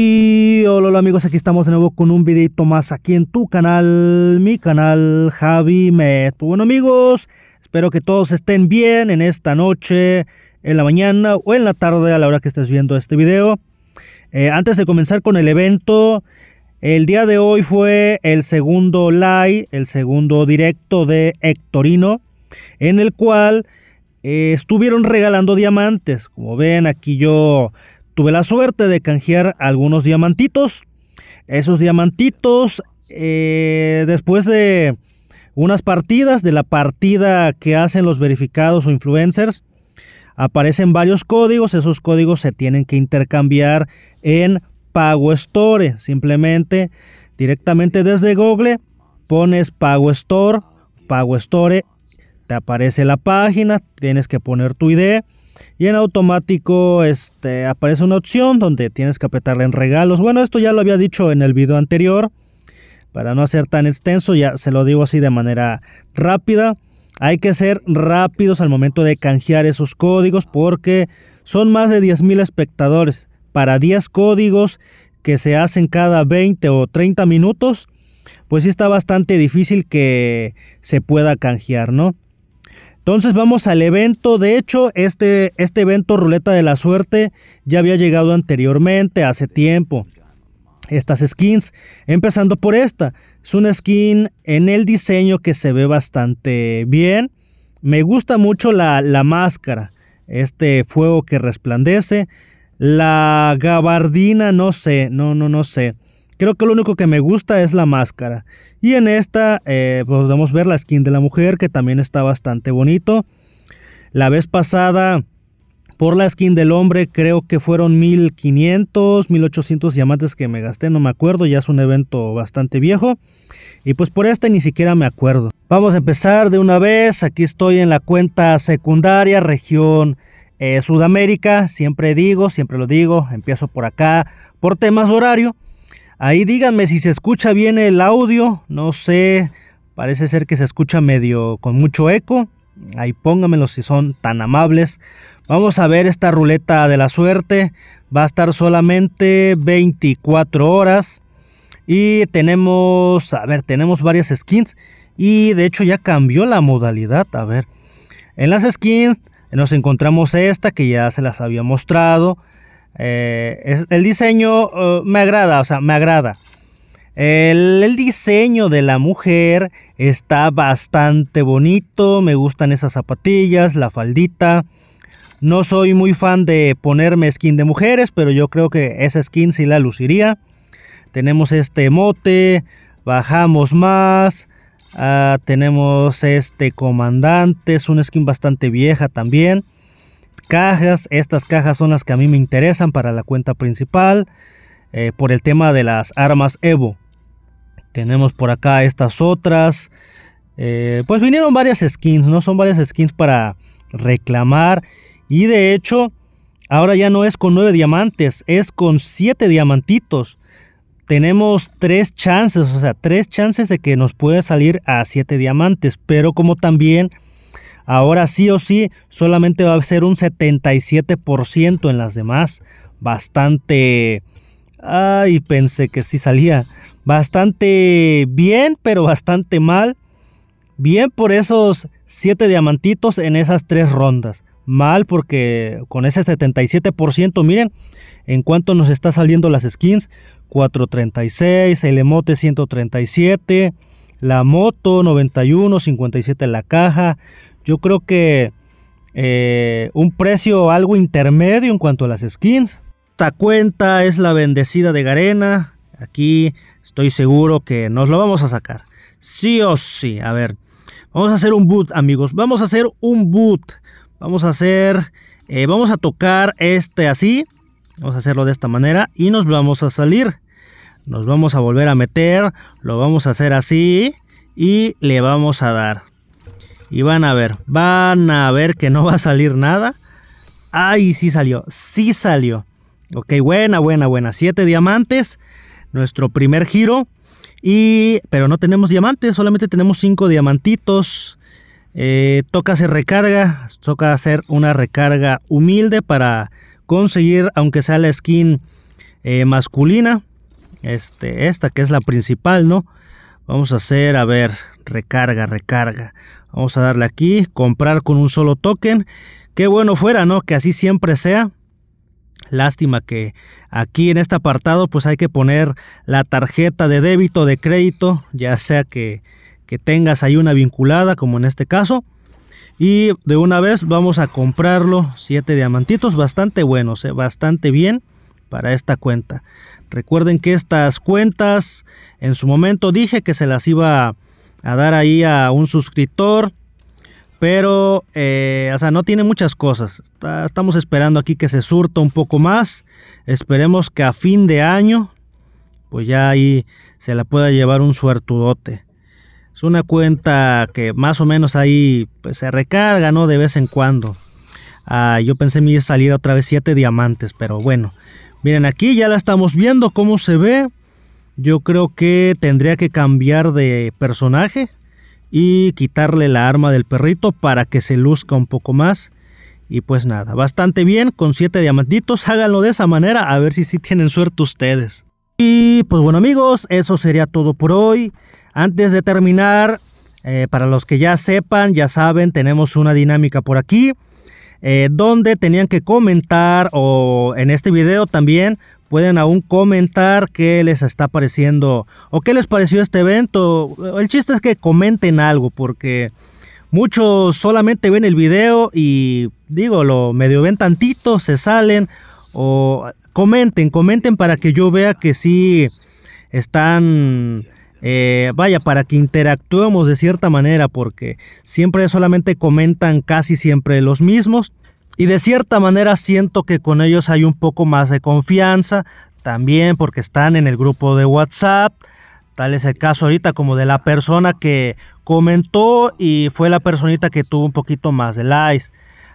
hola, hola amigos, aquí estamos de nuevo con un videito más aquí en tu canal, mi canal Javi Med. Pues bueno amigos, espero que todos estén bien en esta noche, en la mañana o en la tarde a la hora que estés viendo este video. Eh, antes de comenzar con el evento, el día de hoy fue el segundo live, el segundo directo de Hectorino, en el cual eh, estuvieron regalando diamantes. Como ven, aquí yo tuve la suerte de canjear algunos diamantitos. Esos diamantitos, eh, después de unas partidas, de la partida que hacen los verificados o influencers, aparecen varios códigos. Esos códigos se tienen que intercambiar en Pago Store. Simplemente, directamente desde Google, pones Pago Store, Pago Store, te aparece la página, tienes que poner tu ID y en automático este, aparece una opción donde tienes que apretarle en regalos. Bueno, esto ya lo había dicho en el video anterior. Para no hacer tan extenso, ya se lo digo así de manera rápida. Hay que ser rápidos al momento de canjear esos códigos porque son más de 10.000 espectadores. Para 10 códigos que se hacen cada 20 o 30 minutos, pues sí está bastante difícil que se pueda canjear, ¿no? Entonces vamos al evento. De hecho, este, este evento Ruleta de la Suerte ya había llegado anteriormente, hace tiempo. Estas skins, empezando por esta. Es una skin en el diseño que se ve bastante bien. Me gusta mucho la, la máscara, este fuego que resplandece. La gabardina, no sé, no, no, no sé. Creo que lo único que me gusta es la máscara. Y en esta eh, podemos ver la skin de la mujer que también está bastante bonito. La vez pasada por la skin del hombre creo que fueron 1500, 1800 diamantes que me gasté, no me acuerdo, ya es un evento bastante viejo. Y pues por esta ni siquiera me acuerdo. Vamos a empezar de una vez, aquí estoy en la cuenta secundaria, región eh, Sudamérica, siempre digo, siempre lo digo, empiezo por acá por temas horario. Ahí díganme si se escucha bien el audio, no sé, parece ser que se escucha medio con mucho eco. Ahí pónganmelo si son tan amables. Vamos a ver esta ruleta de la suerte. Va a estar solamente 24 horas. Y tenemos, a ver, tenemos varias skins. Y de hecho ya cambió la modalidad. A ver, en las skins nos encontramos esta que ya se las había mostrado. Eh, el diseño eh, me agrada, o sea, me agrada. El, diseño de la mujer está bastante bonito, me gustan esas zapatillas, la faldita. No soy muy fan de ponerme skin de mujeres, pero yo creo que esa skin sí la luciría. Tenemos este emote, bajamos más, ah, tenemos este comandante, es una skin bastante vieja también cajas. Estas cajas son las que a mí me interesan para la cuenta principal. Eh, por el tema de las armas Evo. Tenemos por acá estas otras. Eh, pues vinieron varias skins, ¿no? Son varias skins para reclamar. Y de hecho, ahora ya no es con nueve diamantes, es con siete diamantitos. Tenemos tres chances, o sea, tres chances de que nos pueda salir a siete diamantes. Pero como también Ahora sí o sí, solamente va a ser un 77% en las demás. Bastante... Ay, pensé que sí salía. Bastante bien, pero bastante mal. Bien por esos 7 diamantitos en esas 3 rondas. Mal porque con ese 77%, miren, en cuánto nos está saliendo las skins. 436, el emote 137, la moto 91, 57 la caja, yo creo que eh, un precio algo intermedio en cuanto a las skins. Esta cuenta es la bendecida de Garena. Aquí estoy seguro que nos lo vamos a sacar. Sí o sí. A ver, vamos a hacer un boot, amigos. Vamos a hacer un boot. Vamos a hacer... Eh, vamos a tocar este así. Vamos a hacerlo de esta manera. Y nos vamos a salir. Nos vamos a volver a meter. Lo vamos a hacer así. Y le vamos a dar. Y van a ver, van a ver que no va a salir nada. Ay, sí salió, sí salió. Ok, buena, buena, buena. Siete diamantes, nuestro primer giro. Y, pero no tenemos diamantes, solamente tenemos cinco diamantitos. Eh, toca hacer recarga, toca hacer una recarga humilde para conseguir, aunque sea la skin eh, masculina. Este, esta que es la principal, ¿no? Vamos a hacer, a ver, recarga, recarga. Vamos a darle aquí, comprar con un solo token. Qué bueno fuera, ¿no? Que así siempre sea. Lástima que aquí en este apartado pues hay que poner la tarjeta de débito, de crédito, ya sea que, que tengas ahí una vinculada como en este caso. Y de una vez vamos a comprarlo, siete diamantitos, bastante buenos, ¿eh? bastante bien para esta cuenta. Recuerden que estas cuentas en su momento dije que se las iba a a dar ahí a un suscriptor. Pero, eh, o sea, no tiene muchas cosas. estamos esperando aquí que se surta un poco más. Esperemos que a fin de año, pues ya ahí se la pueda llevar un suertudote. Es una cuenta que más o menos ahí pues, se recarga, ¿no? De vez en cuando. Ah, yo pensé me iba a salir otra vez 7 diamantes, pero bueno. Miren, aquí ya la estamos viendo cómo se ve. Yo creo que tendría que cambiar de personaje y quitarle la arma del perrito para que se luzca un poco más. Y pues nada, bastante bien, con 7 diamantitos, háganlo de esa manera, a ver si sí tienen suerte ustedes. Y pues bueno amigos, eso sería todo por hoy. Antes de terminar, eh, para los que ya sepan, ya saben, tenemos una dinámica por aquí. Eh, donde tenían que comentar o en este video también pueden aún comentar qué les está pareciendo o qué les pareció este evento. El chiste es que comenten algo porque muchos solamente ven el video y digo, lo medio ven tantito, se salen o comenten, comenten para que yo vea que sí están... Eh, vaya, para que interactuemos de cierta manera, porque siempre solamente comentan casi siempre los mismos. Y de cierta manera siento que con ellos hay un poco más de confianza, también porque están en el grupo de WhatsApp. Tal es el caso ahorita como de la persona que comentó y fue la personita que tuvo un poquito más de likes.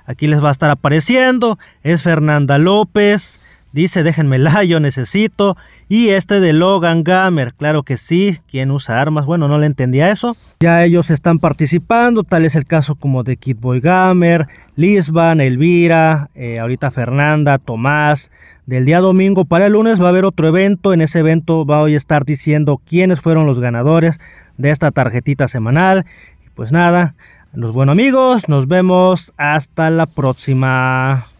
Aquí les va a estar apareciendo. Es Fernanda López. Dice, déjenmela, yo necesito. Y este de Logan Gamer, claro que sí, quien usa armas, bueno, no le entendía eso. Ya ellos están participando, tal es el caso como de Kidboy Boy Gamer, Lisban, Elvira, eh, ahorita Fernanda, Tomás. Del día domingo para el lunes va a haber otro evento, en ese evento va a hoy estar diciendo quiénes fueron los ganadores de esta tarjetita semanal. Y pues nada, los buenos amigos, nos vemos hasta la próxima.